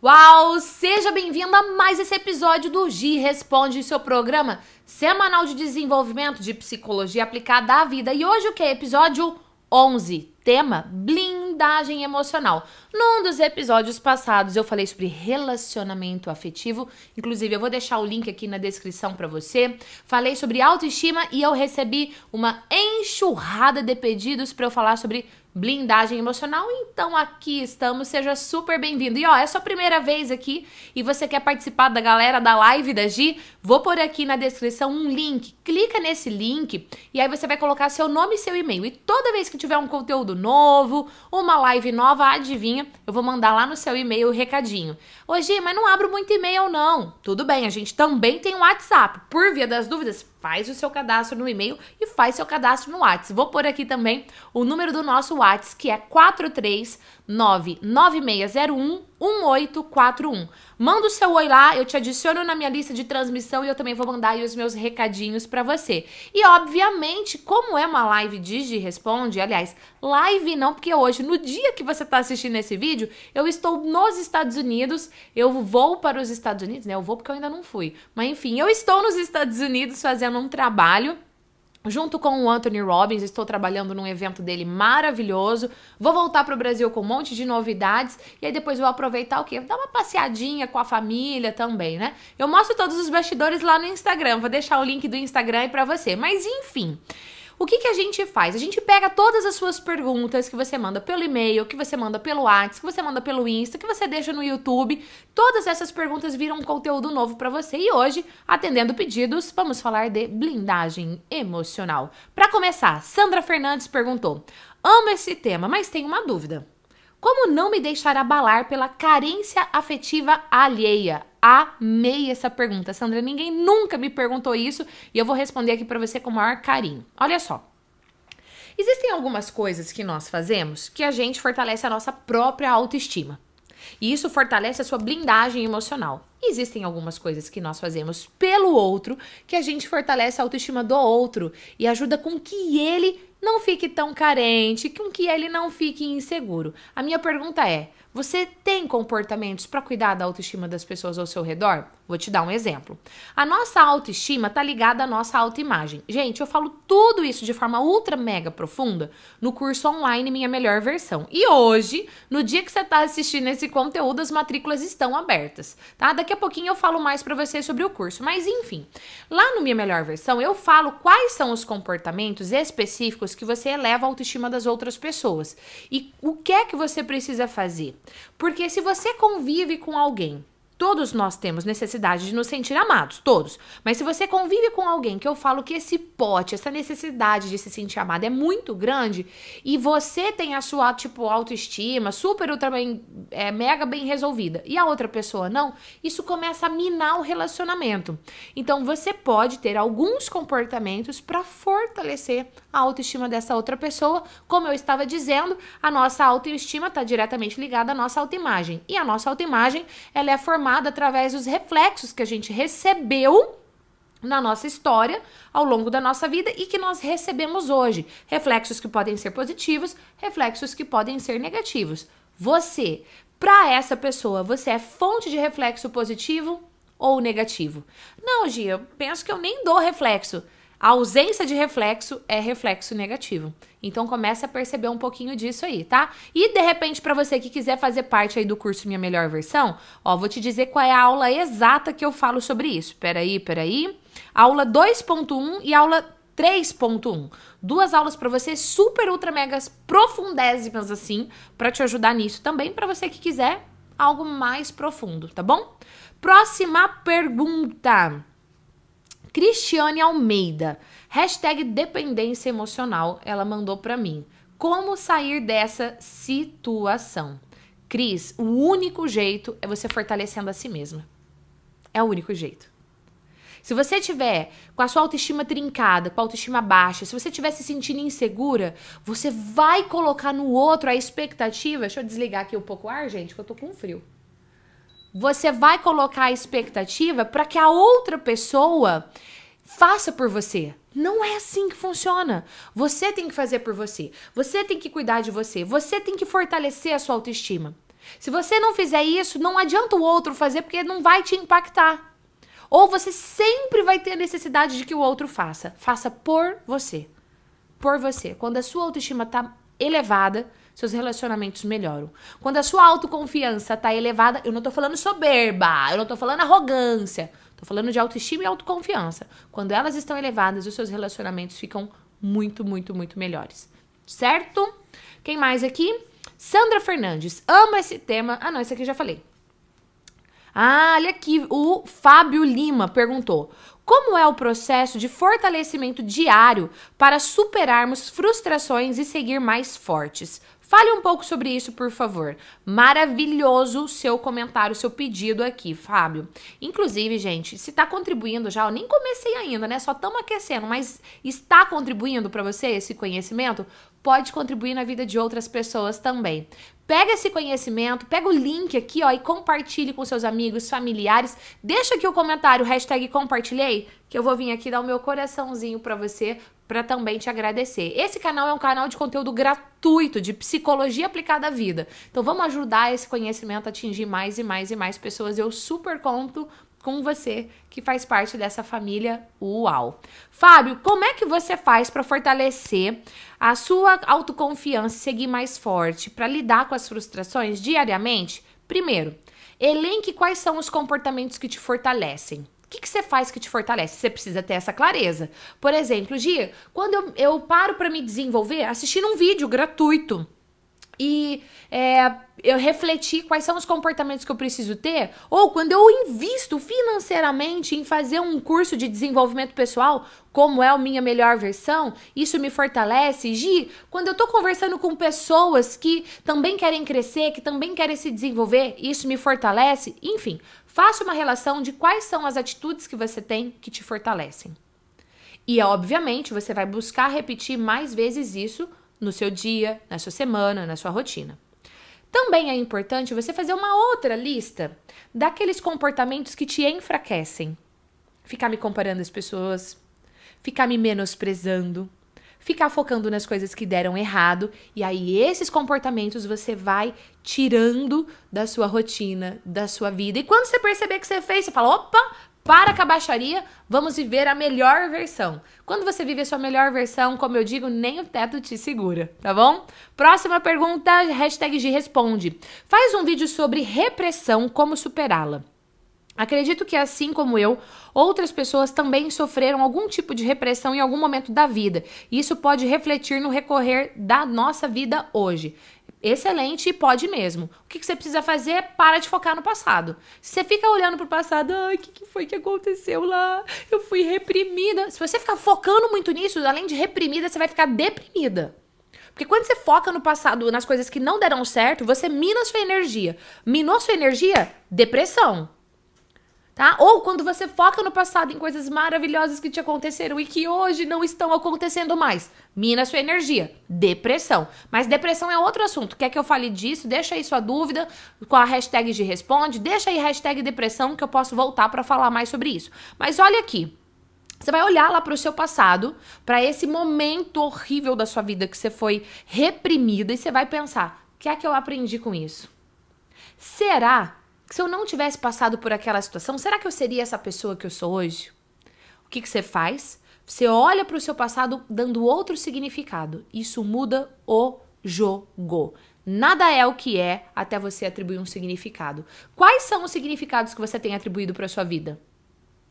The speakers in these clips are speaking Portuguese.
Uau! Seja bem-vindo a mais esse episódio do Gi Responde, seu programa semanal de desenvolvimento de psicologia aplicada à vida. E hoje o que é? Episódio 11, tema blindagem emocional. Num dos episódios passados eu falei sobre relacionamento afetivo, inclusive eu vou deixar o link aqui na descrição para você. Falei sobre autoestima e eu recebi uma enxurrada de pedidos para eu falar sobre blindagem emocional. Então aqui estamos, seja super bem-vindo. E ó, é sua primeira vez aqui e você quer participar da galera da live da Gi? Vou pôr aqui na descrição um link. Clica nesse link e aí você vai colocar seu nome e seu e-mail. E toda vez que tiver um conteúdo novo, uma live nova, adivinha, eu vou mandar lá no seu e-mail o recadinho. Ô Gi, mas não abro muito e-mail não. Tudo bem, a gente também tem um WhatsApp. Por via das dúvidas, Faz o seu cadastro no e-mail e faz seu cadastro no WhatsApp. Vou pôr aqui também o número do nosso WhatsApp, que é 43 99601 1841. Manda o seu oi lá, eu te adiciono na minha lista de transmissão e eu também vou mandar aí os meus recadinhos para você. E obviamente, como é uma live Digi Responde, aliás, live não, porque hoje, no dia que você tá assistindo esse vídeo, eu estou nos Estados Unidos, eu vou para os Estados Unidos, né? Eu vou porque eu ainda não fui. Mas enfim, eu estou nos Estados Unidos fazendo um trabalho Junto com o Anthony Robbins, estou trabalhando num evento dele maravilhoso. Vou voltar para o Brasil com um monte de novidades e aí depois vou aproveitar o quê? Dar uma passeadinha com a família também, né? Eu mostro todos os bastidores lá no Instagram. Vou deixar o link do Instagram aí para você. Mas enfim, o que, que a gente faz? A gente pega todas as suas perguntas que você manda pelo e-mail, que você manda pelo WhatsApp, que você manda pelo Insta, que você deixa no YouTube. Todas essas perguntas viram um conteúdo novo para você e hoje, atendendo pedidos, vamos falar de blindagem emocional. Para começar, Sandra Fernandes perguntou: "Amo esse tema, mas tenho uma dúvida. Como não me deixar abalar pela carência afetiva alheia? Amei essa pergunta, Sandra. Ninguém nunca me perguntou isso e eu vou responder aqui para você com o maior carinho. Olha só. Existem algumas coisas que nós fazemos que a gente fortalece a nossa própria autoestima. E isso fortalece a sua blindagem emocional. Existem algumas coisas que nós fazemos pelo outro que a gente fortalece a autoestima do outro e ajuda com que ele não fique tão carente, com que ele não fique inseguro. A minha pergunta é: você tem comportamentos para cuidar da autoestima das pessoas ao seu redor? Vou te dar um exemplo. A nossa autoestima está ligada à nossa autoimagem. Gente, eu falo tudo isso de forma ultra mega profunda no curso online Minha Melhor Versão. E hoje, no dia que você está assistindo esse conteúdo, as matrículas estão abertas, tá? Daqui a pouquinho eu falo mais para você sobre o curso, mas enfim. Lá no Minha Melhor Versão, eu falo quais são os comportamentos específicos que você eleva a autoestima das outras pessoas e o que é que você precisa fazer. Porque se você convive com alguém Todos nós temos necessidade de nos sentir amados, todos. Mas se você convive com alguém que eu falo que esse pote, essa necessidade de se sentir amado é muito grande e você tem a sua tipo autoestima super ultra bem, é, mega bem resolvida e a outra pessoa não, isso começa a minar o relacionamento. Então você pode ter alguns comportamentos para fortalecer a autoestima dessa outra pessoa, como eu estava dizendo, a nossa autoestima está diretamente ligada à nossa autoimagem e a nossa autoimagem ela é formada formada através dos reflexos que a gente recebeu na nossa história, ao longo da nossa vida e que nós recebemos hoje. Reflexos que podem ser positivos, reflexos que podem ser negativos. Você, para essa pessoa, você é fonte de reflexo positivo ou negativo? Não, Gia, eu penso que eu nem dou reflexo. A ausência de reflexo é reflexo negativo. Então começa a perceber um pouquinho disso aí, tá? E de repente para você que quiser fazer parte aí do curso Minha Melhor Versão, ó, vou te dizer qual é a aula exata que eu falo sobre isso. Peraí, peraí. Aula 2.1 e aula 3.1. Duas aulas para você super ultra megas profundésimas assim, para te ajudar nisso também para você que quiser algo mais profundo, tá bom? Próxima pergunta. Cristiane Almeida, hashtag dependência emocional, ela mandou para mim. Como sair dessa situação? Cris, o único jeito é você fortalecendo a si mesma. É o único jeito. Se você tiver com a sua autoestima trincada, com a autoestima baixa, se você estiver se sentindo insegura, você vai colocar no outro a expectativa. Deixa eu desligar aqui um pouco o ar, gente, que eu tô com frio você vai colocar a expectativa para que a outra pessoa faça por você. Não é assim que funciona. Você tem que fazer por você. Você tem que cuidar de você. Você tem que fortalecer a sua autoestima. Se você não fizer isso, não adianta o outro fazer porque não vai te impactar. Ou você sempre vai ter a necessidade de que o outro faça. Faça por você. Por você. Quando a sua autoestima está elevada, seus relacionamentos melhoram. Quando a sua autoconfiança tá elevada, eu não tô falando soberba, eu não tô falando arrogância, tô falando de autoestima e autoconfiança. Quando elas estão elevadas, os seus relacionamentos ficam muito, muito, muito melhores. Certo? Quem mais aqui? Sandra Fernandes. Ama esse tema. Ah, não, esse aqui eu já falei. Ah, olha aqui, o Fábio Lima perguntou: como é o processo de fortalecimento diário para superarmos frustrações e seguir mais fortes? Fale um pouco sobre isso, por favor. Maravilhoso seu comentário, seu pedido aqui, Fábio. Inclusive, gente, se está contribuindo já, eu nem comecei ainda, né? Só estamos aquecendo, mas está contribuindo para você esse conhecimento? Pode contribuir na vida de outras pessoas também. Pega esse conhecimento, pega o link aqui, ó, e compartilhe com seus amigos, familiares. Deixa aqui o comentário, hashtag compartilhei, que eu vou vir aqui dar o meu coraçãozinho para você para também te agradecer. Esse canal é um canal de conteúdo gratuito de psicologia aplicada à vida. Então vamos ajudar esse conhecimento a atingir mais e mais e mais pessoas. Eu super conto com você que faz parte dessa família UAU. Fábio, como é que você faz para fortalecer a sua autoconfiança e seguir mais forte para lidar com as frustrações diariamente? Primeiro, elenque quais são os comportamentos que te fortalecem. O que, que você faz que te fortalece? Você precisa ter essa clareza. Por exemplo, Gia, quando eu, eu paro para me desenvolver assistindo um vídeo gratuito e é, eu refletir quais são os comportamentos que eu preciso ter, ou quando eu invisto financeiramente em fazer um curso de desenvolvimento pessoal, como é a minha melhor versão, isso me fortalece. Gi, quando eu tô conversando com pessoas que também querem crescer, que também querem se desenvolver, isso me fortalece. Enfim, faça uma relação de quais são as atitudes que você tem que te fortalecem. E obviamente você vai buscar repetir mais vezes isso no seu dia, na sua semana, na sua rotina. Também é importante você fazer uma outra lista daqueles comportamentos que te enfraquecem. Ficar me comparando às pessoas, ficar me menosprezando, ficar focando nas coisas que deram errado, e aí esses comportamentos você vai tirando da sua rotina, da sua vida. E quando você perceber que você fez, você fala: opa, para com a baixaria, vamos viver a melhor versão. Quando você vive a sua melhor versão, como eu digo, nem o teto te segura, tá bom? Próxima pergunta, hashtag G responde. Faz um vídeo sobre repressão, como superá-la. Acredito que, assim como eu, outras pessoas também sofreram algum tipo de repressão em algum momento da vida. E isso pode refletir no recorrer da nossa vida hoje excelente e pode mesmo. O que, que, você precisa fazer é para de focar no passado. Se você fica olhando pro passado, o que, que, foi que aconteceu lá? Eu fui reprimida. Se você ficar focando muito nisso, além de reprimida, você vai ficar deprimida. Porque quando você foca no passado, nas coisas que não deram certo, você mina a sua energia. Minou a sua energia? Depressão tá? Ou quando você foca no passado em coisas maravilhosas que te aconteceram e que hoje não estão acontecendo mais. Mina sua energia. Depressão. Mas depressão é outro assunto. Quer que eu fale disso? Deixa aí sua dúvida com a hashtag de responde. Deixa aí hashtag depressão que eu posso voltar para falar mais sobre isso. Mas olha aqui. Você vai olhar lá para o seu passado, para esse momento horrível da sua vida que você foi reprimida e você vai pensar: o que é que eu aprendi com isso? Será se eu não tivesse passado por aquela situação, será que eu seria essa pessoa que eu sou hoje? O que, que você faz? Você olha para o seu passado dando outro significado. Isso muda o jogo. Nada é o que é até você atribuir um significado. Quais são os significados que você tem atribuído para sua vida?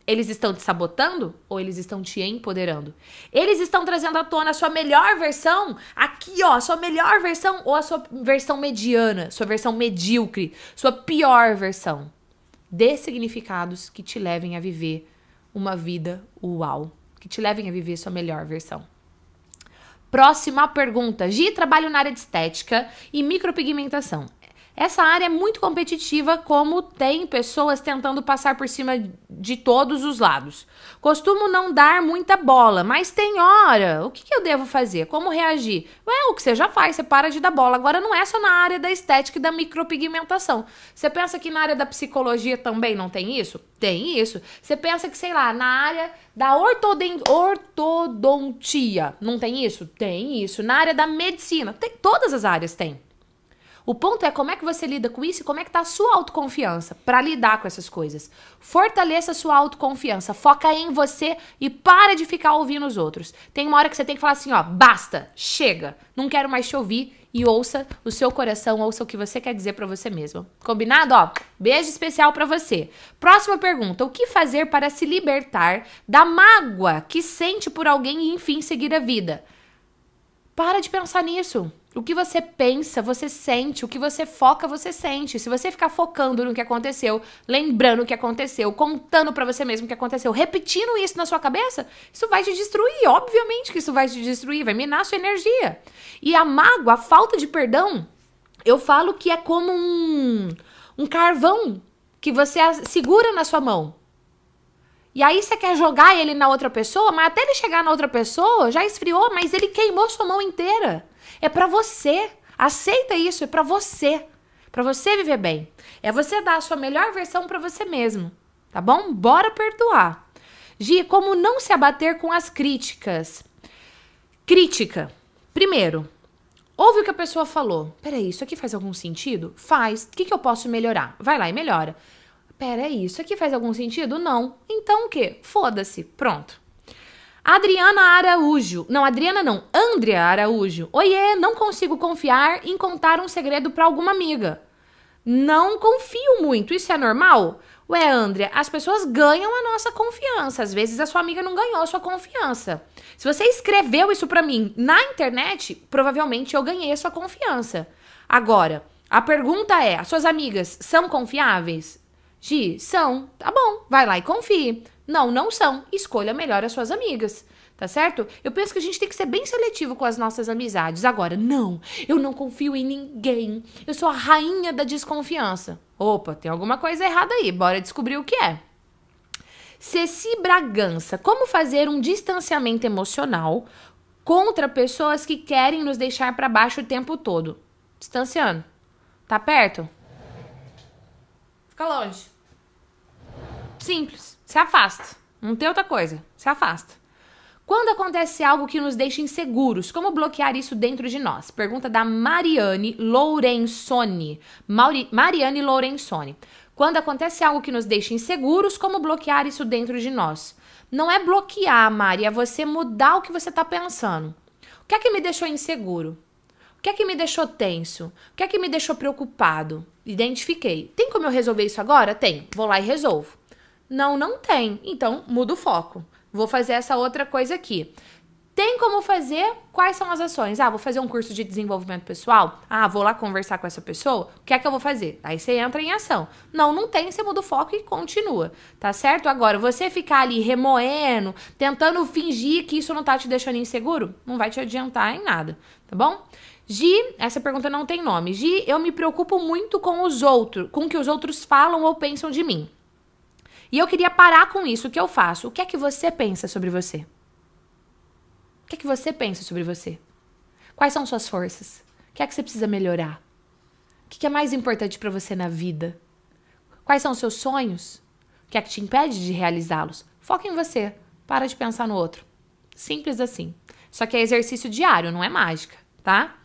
Eles estão te sabotando ou eles estão te empoderando? Eles estão trazendo à tona a sua melhor versão, aqui ó, a sua melhor versão ou a sua versão mediana, sua versão medíocre, sua pior versão. Dê significados que te levem a viver uma vida uau, que te levem a viver sua melhor versão. Próxima pergunta. Gi, trabalho na área de estética e micropigmentação. Essa área é muito competitiva, como tem pessoas tentando passar por cima de todos os lados. Costumo não dar muita bola, mas tem hora. O que, que eu devo fazer? Como reagir? É o que você já faz, você para de dar bola. Agora não é só na área da estética e da micropigmentação. Você pensa que na área da psicologia também não tem isso? Tem isso. Você pensa que, sei lá, na área da ortodontia não tem isso? Tem isso. Na área da medicina, tem, todas as áreas têm. O ponto é como é que você lida com isso e como é que tá a sua autoconfiança para lidar com essas coisas. Fortaleça a sua autoconfiança, foca em você e para de ficar ouvindo os outros. Tem uma hora que você tem que falar assim, ó, basta, chega, não quero mais te ouvir e ouça o seu coração, ouça o que você quer dizer para você mesmo. Combinado, ó? Beijo especial para você. Próxima pergunta: o que fazer para se libertar da mágoa que sente por alguém e enfim seguir a vida? Para de pensar nisso. O que você pensa, você sente. O que você foca, você sente. Se você ficar focando no que aconteceu, lembrando o que aconteceu, contando para você mesmo o que aconteceu, repetindo isso na sua cabeça, isso vai te destruir. Obviamente que isso vai te destruir, vai minar a sua energia. E a mágoa, a falta de perdão, eu falo que é como um, um carvão que você segura na sua mão. E aí você quer jogar ele na outra pessoa, mas até ele chegar na outra pessoa, já esfriou, mas ele queimou sua mão inteira. É para você. Aceita isso, é para você. Para você viver bem. É você dar a sua melhor versão para você mesmo, tá bom? Bora perdoar. Gi, como não se abater com as críticas? Crítica. Primeiro, ouve o que a pessoa falou. Peraí, isso aqui faz algum sentido? Faz. O que, que eu posso melhorar? Vai lá e melhora. Peraí, isso aqui faz algum sentido? Não. Então o quê? Foda-se. Pronto. Adriana Araújo. Não, Adriana não. Andrea Araújo. Oiê, não consigo confiar em contar um segredo para alguma amiga. Não confio muito. Isso é normal? Ué, Andrea, as pessoas ganham a nossa confiança. Às vezes a sua amiga não ganhou a sua confiança. Se você escreveu isso para mim na internet, provavelmente eu ganhei a sua confiança. Agora, a pergunta é: as suas amigas são confiáveis? Gi, são. Tá bom, vai lá e confie. Não, não são. Escolha melhor as suas amigas. Tá certo? Eu penso que a gente tem que ser bem seletivo com as nossas amizades. Agora, não, eu não confio em ninguém. Eu sou a rainha da desconfiança. Opa, tem alguma coisa errada aí. Bora descobrir o que é. Ceci Bragança, como fazer um distanciamento emocional contra pessoas que querem nos deixar para baixo o tempo todo? Distanciando. Tá perto? Fica longe. Simples. Se afasta. Não tem outra coisa. Se afasta. Quando acontece algo que nos deixa inseguros, como bloquear isso dentro de nós? Pergunta da Mariane Lorenzoni. Mauri Mariane Lorenzoni. Quando acontece algo que nos deixa inseguros, como bloquear isso dentro de nós? Não é bloquear, Maria. é você mudar o que você está pensando. O que é que me deixou inseguro? O que é que me deixou tenso? O que é que me deixou preocupado? Identifiquei. Tem como eu resolver isso agora? Tem. Vou lá e resolvo. Não, não tem. Então, muda o foco. Vou fazer essa outra coisa aqui. Tem como fazer? Quais são as ações? Ah, vou fazer um curso de desenvolvimento pessoal? Ah, vou lá conversar com essa pessoa? O que é que eu vou fazer? Aí você entra em ação. Não, não tem, você muda o foco e continua, tá certo? Agora, você ficar ali remoendo, tentando fingir que isso não tá te deixando inseguro, não vai te adiantar em nada, tá bom? Gi, essa pergunta não tem nome. Gi, eu me preocupo muito com os outros, com o que os outros falam ou pensam de mim. E eu queria parar com isso. O que eu faço? O que é que você pensa sobre você? O que é que você pensa sobre você? Quais são suas forças? O que é que você precisa melhorar? O que é mais importante para você na vida? Quais são os seus sonhos? O que é que te impede de realizá-los? Foca em você. Para de pensar no outro. Simples assim. Só que é exercício diário, não é mágica, tá?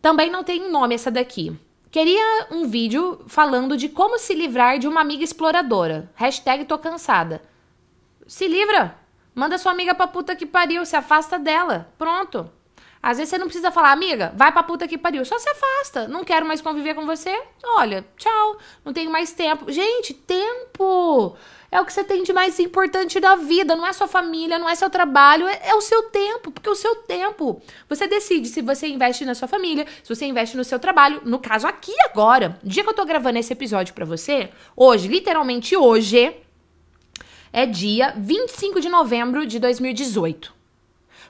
Também não tem nome essa daqui. Queria um vídeo falando de como se livrar de uma amiga exploradora. Hashtag tô cansada. Se livra! Manda sua amiga pra puta que pariu, se afasta dela. Pronto. Às vezes você não precisa falar, amiga, vai pra puta que pariu. Só se afasta. Não quero mais conviver com você. Olha, tchau. Não tenho mais tempo. Gente, tempo! é o que você tem de mais importante da vida. Não é sua família, não é seu trabalho, é, é, o seu tempo. Porque o seu tempo, você decide se você investe na sua família, se você investe no seu trabalho. No caso, aqui agora, dia que eu tô gravando esse episódio para você, hoje, literalmente hoje, é dia 25 de novembro de 2018.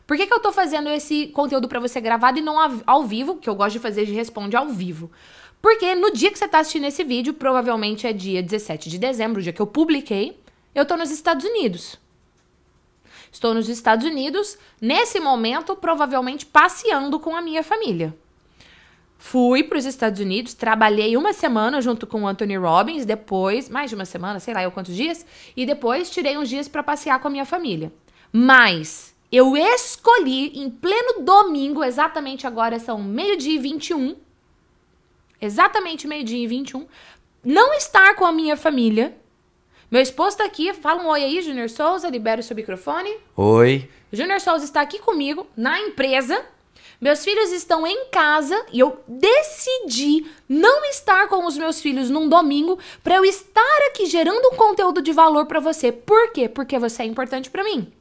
Por que, que eu tô fazendo esse conteúdo para você gravado e não ao vivo? Que eu gosto de fazer de responde ao vivo. Porque no dia que você está assistindo esse vídeo, provavelmente é dia 17 de dezembro, o dia que eu publiquei, eu estou nos Estados Unidos. Estou nos Estados Unidos, nesse momento, provavelmente passeando com a minha família. Fui para os Estados Unidos, trabalhei uma semana junto com o Anthony Robbins, depois, mais de uma semana, sei lá eu quantos dias, e depois tirei uns dias para passear com a minha família. Mas eu escolhi em pleno domingo, exatamente agora são meio-dia e 21, exatamente meio-dia e 21, não estar com a minha família. Meu esposo tá aqui, fala um oi aí, Junior Souza, libera o seu microfone. Oi. Junior Souza está aqui comigo, na empresa. Meus filhos estão em casa e eu decidi não estar com os meus filhos num domingo para eu estar aqui gerando um conteúdo de valor para você. Por quê? Porque você é importante para mim.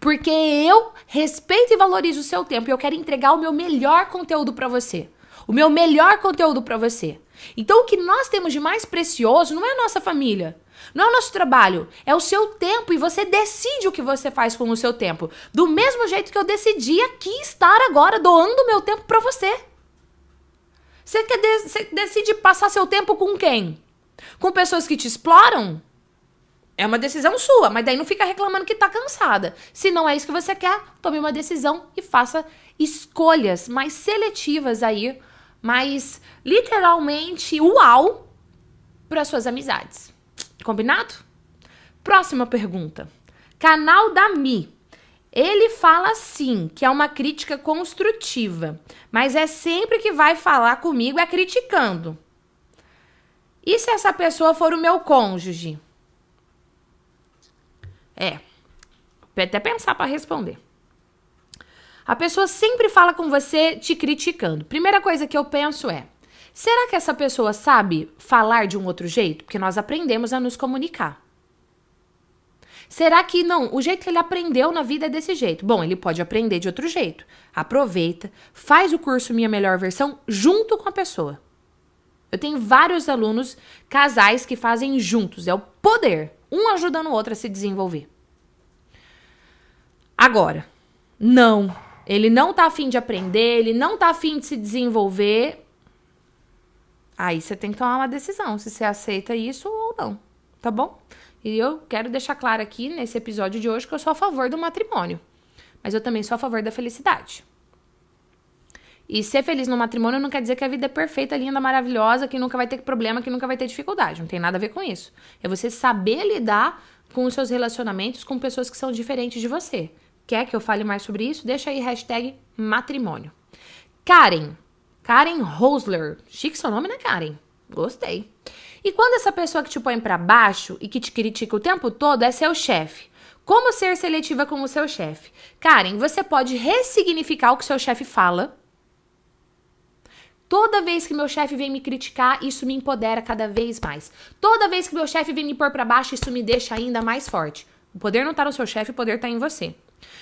Porque eu respeito e valorizo o seu tempo e eu quero entregar o meu melhor conteúdo para você o meu melhor conteúdo para você. Então, o que nós temos de mais precioso não é a nossa família, não é o nosso trabalho, é o seu tempo e você decide o que você faz com o seu tempo. Do mesmo jeito que eu decidi aqui estar agora doando meu tempo para você. Você, quer de você decide passar seu tempo com quem? Com pessoas que te exploram? É uma decisão sua, mas daí não fica reclamando que tá cansada. Se não é isso que você quer, tome uma decisão e faça escolhas mais seletivas aí mas literalmente uau para suas amizades. Combinado? Próxima pergunta. Canal da Mi. Ele fala sim, que é uma crítica construtiva, mas é sempre que vai falar comigo é criticando. E se essa pessoa for o meu cônjuge? É. Vou até pensar para responder. A pessoa sempre fala com você te criticando. Primeira coisa que eu penso é: será que essa pessoa sabe falar de um outro jeito? Porque nós aprendemos a nos comunicar. Será que não? O jeito que ele aprendeu na vida é desse jeito. Bom, ele pode aprender de outro jeito. Aproveita, faz o curso Minha Melhor Versão junto com a pessoa. Eu tenho vários alunos, casais que fazem juntos. É o poder, um ajudando o outro a se desenvolver. Agora, não ele não tá afim de aprender, ele não tá afim de se desenvolver. Aí você tem que tomar uma decisão se você aceita isso ou não, tá bom? E eu quero deixar claro aqui nesse episódio de hoje que eu sou a favor do matrimônio, mas eu também sou a favor da felicidade. E ser feliz no matrimônio não quer dizer que a vida é perfeita, linda, maravilhosa, que nunca vai ter problema, que nunca vai ter dificuldade. Não tem nada a ver com isso. É você saber lidar com os seus relacionamentos com pessoas que são diferentes de você. Quer que eu fale mais sobre isso? Deixa aí hashtag matrimônio. Karen. Karen Rosler. Chique seu nome, né, Karen? Gostei. E quando essa pessoa que te põe para baixo e que te critica o tempo todo é seu chefe? Como ser seletiva com o seu chefe? Karen, você pode ressignificar o que seu chefe fala. Toda vez que meu chefe vem me criticar, isso me empodera cada vez mais. Toda vez que meu chefe vem me pôr para baixo, isso me deixa ainda mais forte. O poder não tá no seu chefe, o poder tá em você.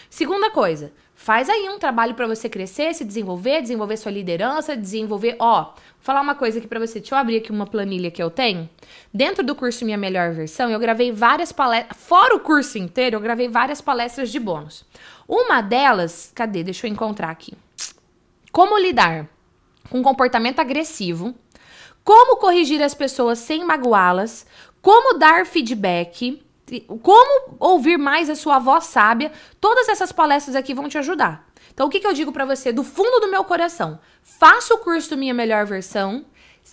Segunda coisa, faz aí um trabalho para você crescer, se desenvolver, desenvolver sua liderança, desenvolver, ó, vou falar uma coisa aqui para você, deixa eu abrir aqui uma planilha que eu tenho. Dentro do curso Minha Melhor Versão, eu gravei várias palestras, fora o curso inteiro, eu gravei várias palestras de bônus. Uma delas, cadê? Deixa eu encontrar aqui. Como lidar com comportamento agressivo, como corrigir as pessoas sem magoá-las, como dar feedback, como ouvir mais a sua voz sábia? Todas essas palestras aqui vão te ajudar. Então, o que, que eu digo para você do fundo do meu coração? Faça o curso Minha Melhor Versão.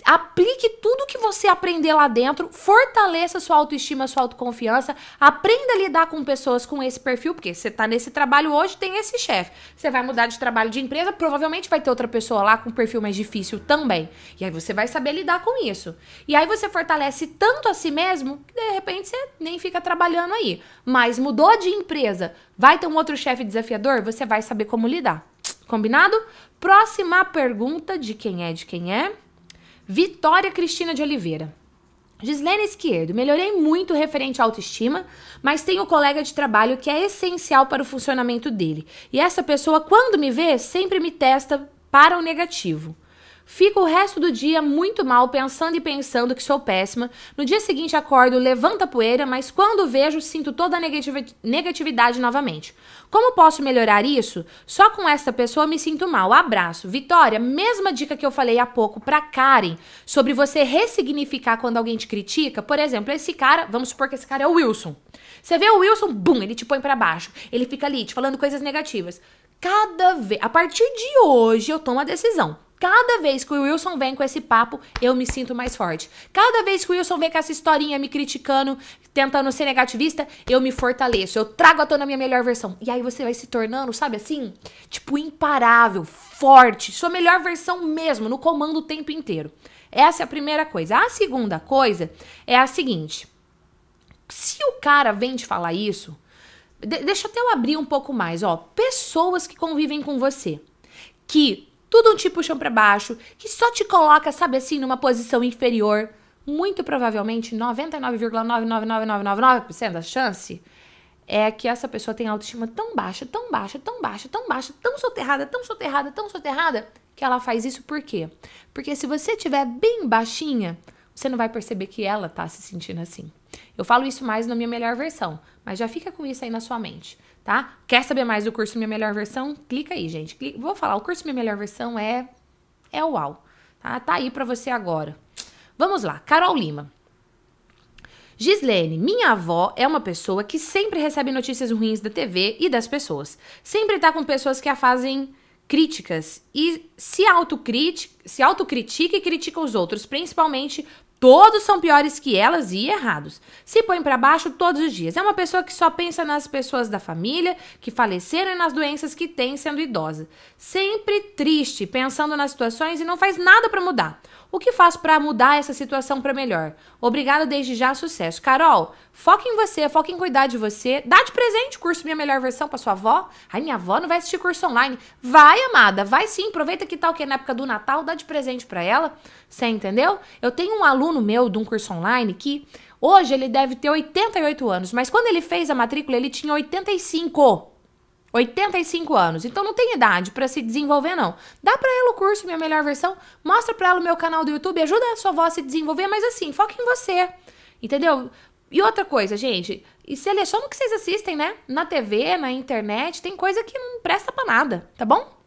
Aplique tudo que você aprender lá dentro, fortaleça sua autoestima, sua autoconfiança, aprenda a lidar com pessoas com esse perfil, porque você está nesse trabalho hoje, tem esse chefe. Você vai mudar de trabalho de empresa, provavelmente vai ter outra pessoa lá com um perfil mais difícil também. E aí você vai saber lidar com isso. E aí você fortalece tanto a si mesmo que de repente você nem fica trabalhando aí. Mas mudou de empresa, vai ter um outro chefe desafiador, você vai saber como lidar. Combinado? Próxima pergunta de quem é de quem é. Vitória Cristina de Oliveira. Gislene Esquerdo, melhorei muito referente à autoestima, mas tenho um colega de trabalho que é essencial para o funcionamento dele. E essa pessoa, quando me vê, sempre me testa para o negativo. Fico o resto do dia muito mal pensando e pensando que sou péssima. No dia seguinte acordo, levanta a poeira, mas quando vejo, sinto toda a negatividade novamente. Como posso melhorar isso? Só com essa pessoa me sinto mal. Abraço. Vitória, mesma dica que eu falei há pouco para Karen sobre você ressignificar quando alguém te critica. Por exemplo, esse cara, vamos supor que esse cara é o Wilson. Você vê o Wilson, bum, ele te põe para baixo. Ele fica ali te falando coisas negativas. Cada vez, a partir de hoje eu tomo a decisão. Cada vez que o Wilson vem com esse papo, eu me sinto mais forte. Cada vez que o Wilson vem com essa historinha me criticando, tentando ser negativista, eu me fortaleço. Eu trago à tona a minha melhor versão. E aí você vai se tornando, sabe assim? Tipo, imparável, forte, sua melhor versão mesmo, no comando o tempo inteiro. Essa é a primeira coisa. A segunda coisa é a seguinte: se o cara vem te falar isso, de deixa até eu abrir um pouco mais, ó. Pessoas que convivem com você, que tudo um tipo chão para baixo, que só te coloca, sabe assim, numa posição inferior, muito provavelmente 99,99999% da chance é que essa pessoa tem autoestima tão baixa, tão baixa, tão baixa, tão baixa, tão soterrada, tão soterrada, tão soterrada, que ela faz isso por quê? Porque se você estiver bem baixinha, você não vai perceber que ela tá se sentindo assim. Eu falo isso mais na minha melhor versão, mas já fica com isso aí na sua mente, tá? Quer saber mais do curso Minha Melhor Versão? Clica aí, gente. Clica. Vou falar, o curso Minha Melhor Versão é é uau. Tá, tá aí para você agora. Vamos lá, Carol Lima. Gislene, minha avó é uma pessoa que sempre recebe notícias ruins da TV e das pessoas. Sempre tá com pessoas que a fazem críticas e se autocritica, se autocritica e critica os outros, principalmente Todos são piores que elas e errados. Se põe para baixo todos os dias. É uma pessoa que só pensa nas pessoas da família que faleceram e nas doenças que tem sendo idosa. Sempre triste, pensando nas situações e não faz nada para mudar. O que faço para mudar essa situação para melhor? Obrigada desde já, sucesso. Carol, foca em você, foca em cuidar de você. Dá de presente o curso Minha Melhor Versão para sua avó. Ai, minha avó não vai assistir curso online. Vai, amada, vai sim. Aproveita que tal tá que é na época do Natal, dá de presente para ela. Você entendeu? Eu tenho um aluno meu de um curso online que hoje ele deve ter 88 anos, mas quando ele fez a matrícula ele tinha 85. 85 anos. Então não tem idade para se desenvolver, não. Dá para ela o curso Minha Melhor Versão, mostra para ela o meu canal do YouTube, ajuda a sua voz a se desenvolver, mas assim, foca em você. Entendeu? E outra coisa, gente, e seleciona o que vocês assistem, né? Na TV, na internet, tem coisa que não presta para nada, tá bom?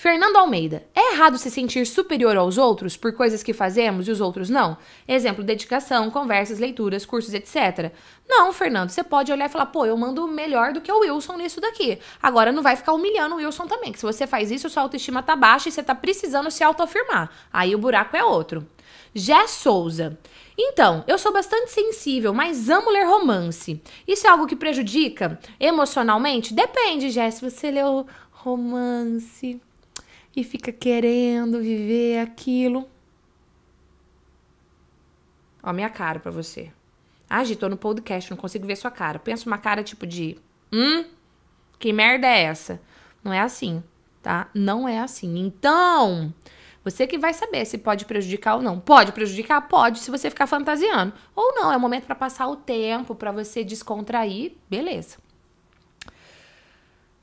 Fernando Almeida, é errado se sentir superior aos outros por coisas que fazemos e os outros não? Exemplo, dedicação, conversas, leituras, cursos, etc. Não, Fernando, você pode olhar e falar, pô, eu mando melhor do que o Wilson nisso daqui. Agora não vai ficar humilhando o Wilson também, que se você faz isso, sua autoestima tá baixa e você tá precisando se autoafirmar. Aí o buraco é outro. Jé Souza. Então, eu sou bastante sensível, mas amo ler romance. Isso é algo que prejudica emocionalmente? Depende, Jé, se você leu romance e fica querendo viver aquilo. Ó, minha cara pra você. Ah, Gi, tô no podcast, não consigo ver sua cara. Pensa uma cara tipo de. Hum? Que merda é essa? Não é assim, tá? Não é assim. Então, você que vai saber se pode prejudicar ou não. Pode prejudicar? Pode, se você ficar fantasiando. Ou não, é o momento para passar o tempo, para você descontrair, beleza.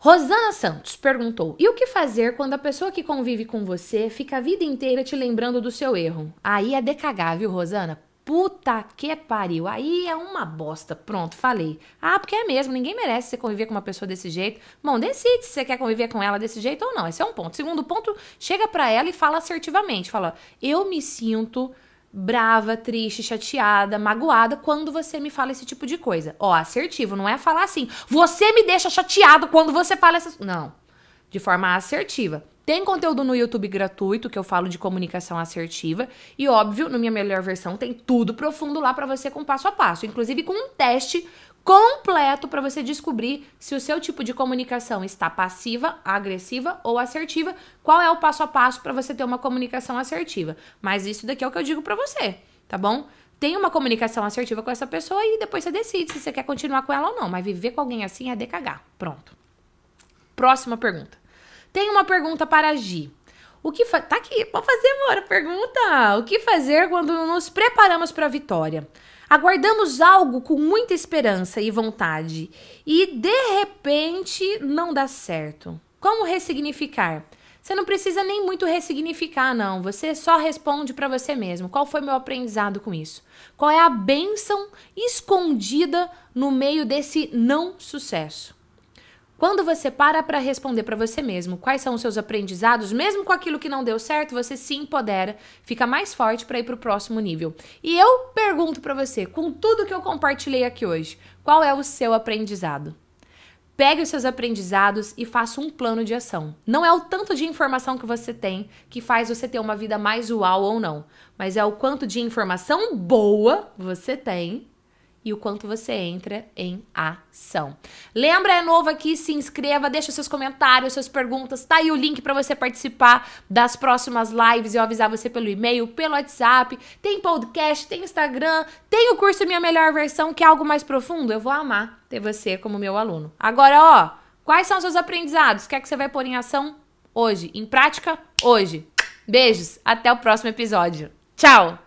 Rosana Santos perguntou: E o que fazer quando a pessoa que convive com você fica a vida inteira te lembrando do seu erro? Aí é decagar, viu, Rosana? Puta que pariu. Aí é uma bosta. Pronto, falei. Ah, porque é mesmo. Ninguém merece você conviver com uma pessoa desse jeito. Bom, decide se você quer conviver com ela desse jeito ou não. Esse é um ponto. Segundo ponto, chega para ela e fala assertivamente. Fala, eu me sinto brava, triste, chateada, magoada quando você me fala esse tipo de coisa. Ó, assertivo, não é falar assim, você me deixa chateado quando você fala essas. Não. De forma assertiva. Tem conteúdo no YouTube gratuito que eu falo de comunicação assertiva e óbvio, na minha melhor versão tem tudo profundo lá para você com passo a passo, inclusive com um teste completo para você descobrir se o seu tipo de comunicação está passiva, agressiva ou assertiva, qual é o passo a passo para você ter uma comunicação assertiva. Mas isso daqui é o que eu digo para você, tá bom? Tem uma comunicação assertiva com essa pessoa e depois você decide se você quer continuar com ela ou não, mas viver com alguém assim é de cagar. Pronto. Próxima pergunta. Tem uma pergunta para agir. O que tá aqui, pode fazer, amor, a pergunta. O que fazer quando nos preparamos para a vitória? Aguardamos algo com muita esperança e vontade e de repente não dá certo. Como ressignificar? Você não precisa nem muito ressignificar, não. Você só responde para você mesmo. Qual foi meu aprendizado com isso? Qual é a bênção escondida no meio desse não sucesso? Quando você para para responder para você mesmo quais são os seus aprendizados, mesmo com aquilo que não deu certo, você se empodera, fica mais forte para ir para o próximo nível. E eu pergunto para você, com tudo que eu compartilhei aqui hoje, qual é o seu aprendizado? Pegue os seus aprendizados e faça um plano de ação. Não é o tanto de informação que você tem que faz você ter uma vida mais usual ou não, mas é o quanto de informação boa você tem e o quanto você entra em ação. Lembra, é novo aqui, se inscreva, deixa seus comentários, suas perguntas, tá aí o link para você participar das próximas lives e eu avisar você pelo e-mail, pelo WhatsApp, tem podcast, tem Instagram, tem o curso Minha Melhor Versão, que é algo mais profundo, eu vou amar ter você como meu aluno. Agora, ó, quais são os seus aprendizados? O que é que você vai pôr em ação hoje, em prática hoje? Beijos, até o próximo episódio. Tchau!